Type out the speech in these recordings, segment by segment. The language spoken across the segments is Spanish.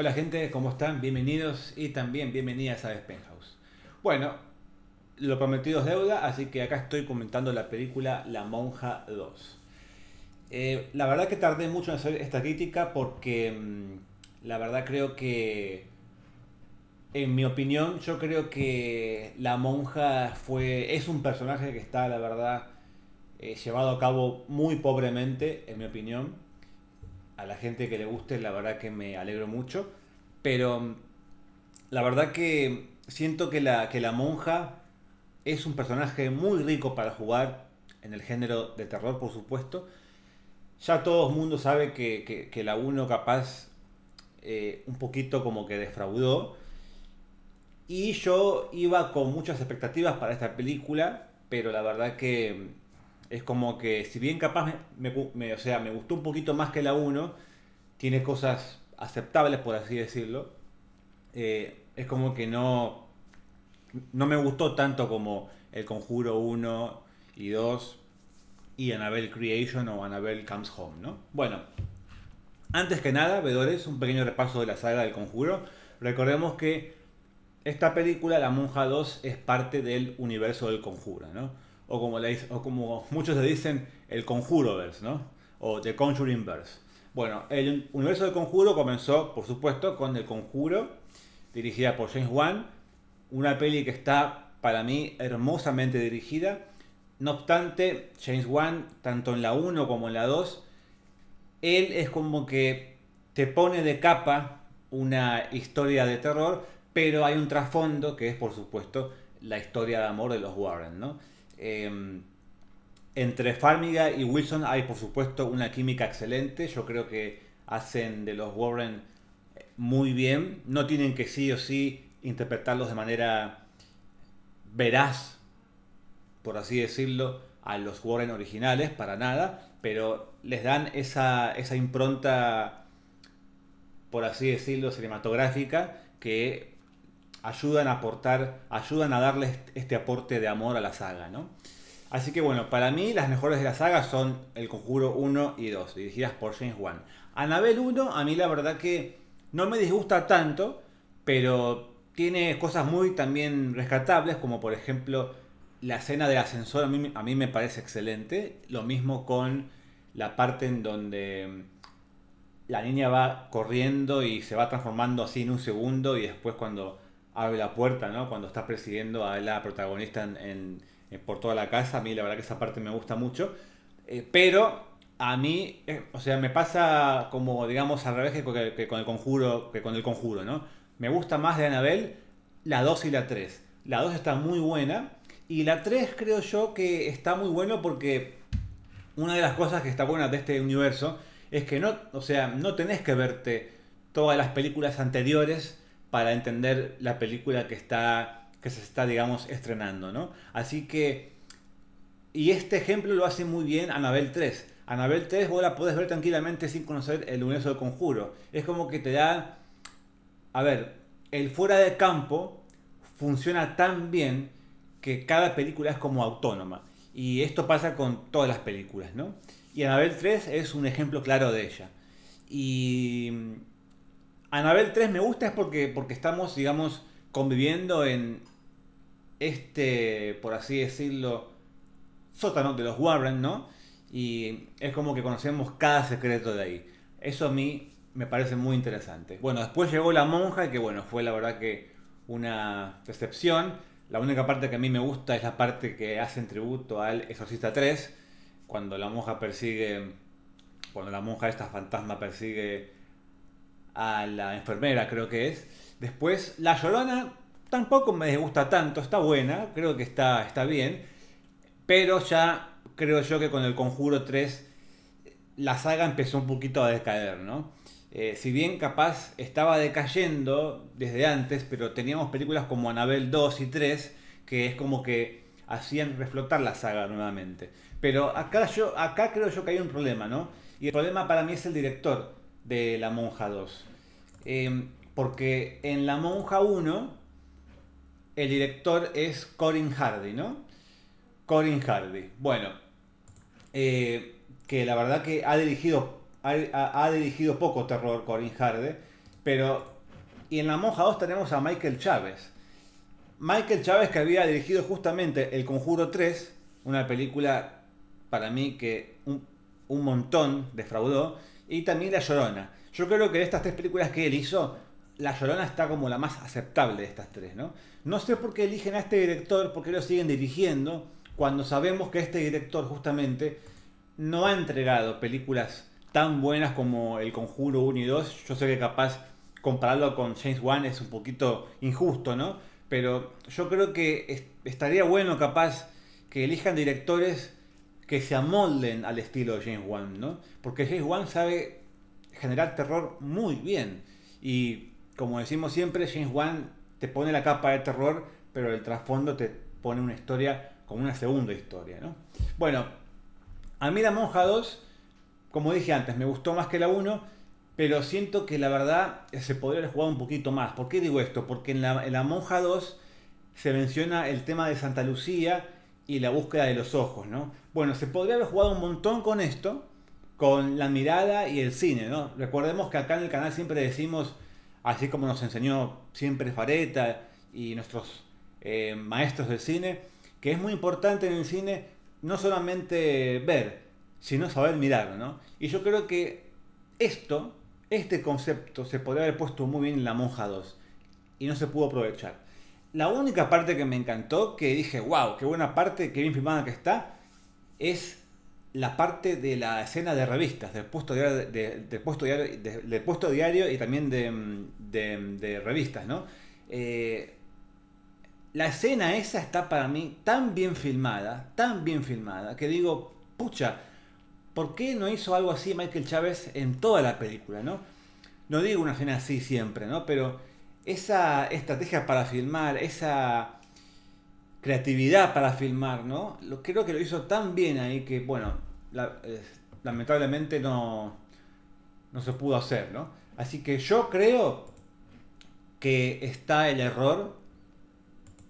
Hola gente, ¿cómo están? Bienvenidos y también bienvenidas a Spenhouse. Bueno, lo prometido es deuda, así que acá estoy comentando la película La Monja 2. Eh, la verdad que tardé mucho en hacer esta crítica porque mm, la verdad creo que, en mi opinión, yo creo que La Monja fue, es un personaje que está, la verdad, eh, llevado a cabo muy pobremente, en mi opinión a la gente que le guste, la verdad que me alegro mucho. Pero mm, la verdad que siento que la, que la monja es un personaje muy rico para jugar en el género de terror, por supuesto. Ya todo el mundo sabe que, la 1 capaz eh, un poquito como que defraudó. Y yo iba con muchas expectativas para esta película, pero la verdad que mm, es como que, si bien capaz me, o sea, me gustó un poquito más que la 1, tiene cosas aceptables, por así decirlo. Eh, es como que no, no me gustó tanto como El Conjuro 1 y 2 y Annabelle Creation o Annabelle Comes Home, ¿no? Bueno, antes que nada, vedores, un pequeño repaso de la saga del Conjuro. Recordemos que esta película, La Monja 2, es parte del universo del Conjuro, ¿no? o como, muchos le dicen, el Conjuroverse, ¿no? O The Conjuring Verse. Bueno, el universo del Conjuro comenzó, por supuesto, con El Conjuro, dirigida por James Wan, una peli que está, para mí, hermosamente dirigida. No obstante, James Wan, tanto en la 1 como en la 2, él es como que te pone de capa una historia de terror, pero hay un trasfondo que es, por supuesto, la historia de amor de los Warren, ¿no? Em, entre Farmiga y Wilson hay por supuesto una química excelente. Yo creo que hacen de los Warren eh, muy bien. No tienen que sí o sí interpretarlos de manera veraz, por así decirlo, a los Warren originales, para nada. Pero les dan esa impronta, por así decirlo, cinematográfica que ayudan a aportar, ayudan a darle este aporte de amor a la saga, ¿no? Así que bueno, para mí las mejores de la saga son El Conjuro 1 y 2, dirigidas por James Wan. Anabel 1, a mí la verdad que no me disgusta tanto, pero tiene cosas muy también rescatables, como por ejemplo la escena del ascensor, a mí, a mí me parece excelente. Lo mismo con la parte en donde mm, la niña va corriendo y se va transformando así en un segundo y después cuando abre la puerta, ¿no? Cuando estás presidiendo a la protagonista en, por toda la casa, a mí la verdad que esa parte me gusta mucho. Eh, pero a mí, eh, o sea, me pasa como, digamos, al revés que, con el conjuro, que con el conjuro, ¿no? Me gusta más de Anabel la 2 y la 3. La 2 está muy buena y la 3 creo yo que está muy bueno porque una de las cosas que está buena de este universo es que no, o sea, no tenés que verte todas las películas anteriores para entender la película que está que se está digamos estrenando, ¿no? Así que y este ejemplo lo hace muy bien Anabel 3. Anabel 3 vos la puedes ver tranquilamente sin conocer el universo de conjuro. Es como que te da a ver, el fuera de campo funciona tan bien que cada película es como autónoma. Y esto pasa con todas las películas, ¿no? Y Anabel 3 es un ejemplo claro de ella. Y Anabel 3 me gusta es porque, porque estamos, digamos, conviviendo en este, por así decirlo, sótano de los Warren, ¿no? Y es como que conocemos cada secreto de ahí. Eso a mí me parece muy interesante. Bueno, después llegó La Monja, que bueno, fue la verdad que una decepción. La única parte que a mí me gusta es la parte que hacen tributo al Exorcista 3, cuando la monja persigue, cuando la monja esta fantasma persigue a la enfermera, creo que es. Después, La Llorona tampoco me gusta tanto, está buena, creo que está, está bien. Pero ya creo yo que con el Conjuro 3 la saga empezó un poquito a decaer, ¿no? Eh, si bien capaz estaba decayendo desde antes, pero teníamos películas como Anabel 2 y 3, que es como que hacían reflotar la saga nuevamente. Pero acá, yo, acá creo yo que hay un problema, ¿no? Y el problema para mí es el director de La Monja 2. Em, porque en La Monja 1 el director es Corin Hardy, ¿no? Corin Hardy. Bueno, eh, que la verdad que ha dirigido, ha, dirigido poco terror Corin Hardy, pero... Y en La Monja 2 tenemos a Michael Chávez. Michael Chávez que había dirigido justamente El Conjuro 3, una película para mí que un, un montón defraudó, y también La Llorona. Yo creo que de estas tres películas que él hizo, La Llorona está como la más aceptable de estas tres, ¿no? No sé por qué eligen a este director, por qué lo siguen dirigiendo, cuando sabemos que este director justamente no ha entregado películas tan buenas como El Conjuro 1 y 2. Yo sé que capaz compararlo con James Wan es un poquito injusto, ¿no? Pero yo creo que estaría bueno capaz que elijan directores que se amolden al estilo de James Wan, ¿no? Porque James Wan sabe generar terror muy bien. Y como decimos siempre, James Wan te pone la capa de terror, pero el trasfondo te pone una historia como una segunda historia, ¿no? Bueno, a mí la Monja 2, como dije antes, me gustó más que la 1, pero siento que la verdad se podría haber jugado un poquito más. ¿Por qué digo esto? Porque en la, en la Monja 2 se menciona el tema de Santa Lucía y la búsqueda de los ojos, ¿no? Bueno, se podría haber jugado un montón con esto, con la mirada y el cine, ¿no? Recordemos que acá en el canal siempre decimos, así como nos enseñó siempre Fareta y nuestros eh, maestros del cine, que es muy importante en el cine no solamente ver, sino saber mirar, Y yo creo que esto, este concepto, se podría haber puesto muy bien en La Monja 2 y no se pudo aprovechar la única parte que me encantó, que dije, wow, qué buena parte, qué bien filmada que está, es la parte de la escena de revistas, del puesto diario, de, puesto diario, y también de, revistas, ¿no? Eh, la escena esa está para mí tan bien filmada, tan bien filmada, que digo, pucha, ¿por qué no hizo algo así Michael Chávez en toda la película, no? No digo una escena así siempre, ¿no? Pero esa estrategia para filmar, esa creatividad para filmar, ¿no? creo que lo hizo tan bien ahí que, bueno, lamentablemente no, no se pudo hacer, ¿no? Así que yo creo que está el error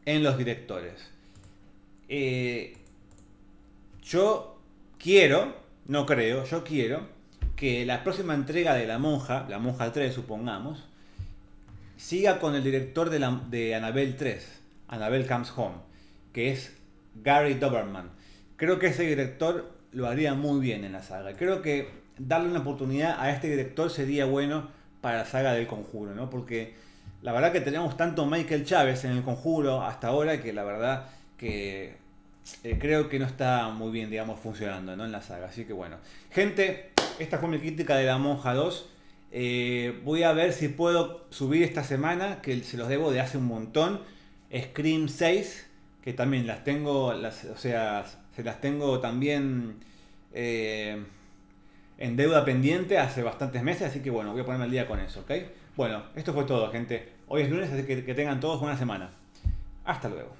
en los directores. Eh, yo quiero, no creo, yo quiero que la próxima entrega de La Monja, La Monja 3 supongamos, siga con el director de, Anabel de Annabelle 3, Annabelle Comes Home, que es Gary Doberman. Creo que ese director lo haría muy bien en la saga. Creo que darle una oportunidad a este director sería bueno para la saga del conjuro, ¿no? Porque la verdad que tenemos tanto Michael Chávez en el conjuro hasta ahora que la verdad que eh, creo que no está muy bien, digamos, funcionando ¿no? en la saga. Así que bueno. Gente, esta fue mi crítica de La Monja 2. Eh, voy a ver si puedo subir esta semana, que se los debo de hace un montón. Scream 6, que también las tengo, las, o sea, se las tengo también eh, en deuda pendiente hace bastantes meses, así que bueno, voy a ponerme al día con eso, ¿ok? Bueno, esto fue todo, gente. Hoy es lunes, así que, que tengan todos buena semana. Hasta luego.